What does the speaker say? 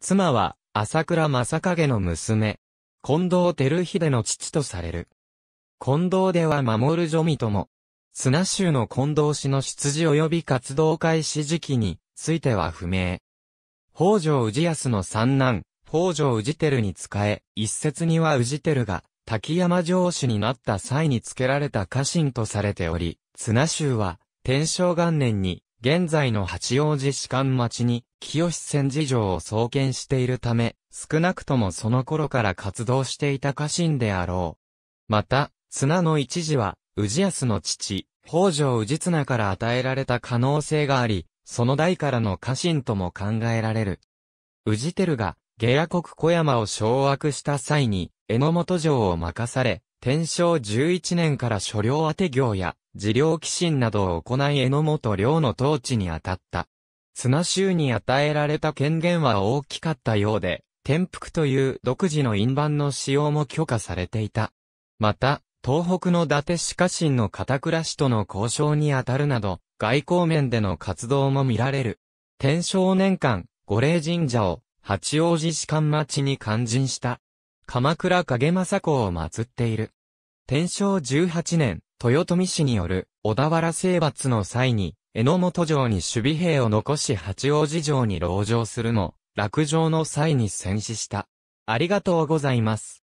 妻は、朝倉正影の娘。近藤照秀の父とされる。近藤では守る女味とも。砂州の近藤氏の出自及び活動開始時期については不明。北条氏康の三男、北条氏照に仕え、一説には氏照が滝山城主になった際に付けられた家臣とされており、綱州は天正元年に現在の八王子士官町に、清戦寺城を創建しているため、少なくともその頃から活動していた家臣であろう。また、綱の一時は、宇治康の父、北条治綱から与えられた可能性があり、その代からの家臣とも考えられる。宇治輝が、下野国小山を掌握した際に、榎本城を任され、天正11年から所領当て行や、治療寄進などを行い榎本領の統治に当たった。綱州に与えられた権限は大きかったようで、転覆という独自の印判の使用も許可されていた。また、東北の伊達市家臣の片倉氏との交渉に当たるなど、外交面での活動も見られる。天正年間、五霊神社を八王子市官町に勧進した。鎌倉影政公を祀っている。天正18年、豊臣氏による小田原征伐の際に、榎本城に守備兵を残し八王子城に籠城するも、落城の際に戦死した。ありがとうございます。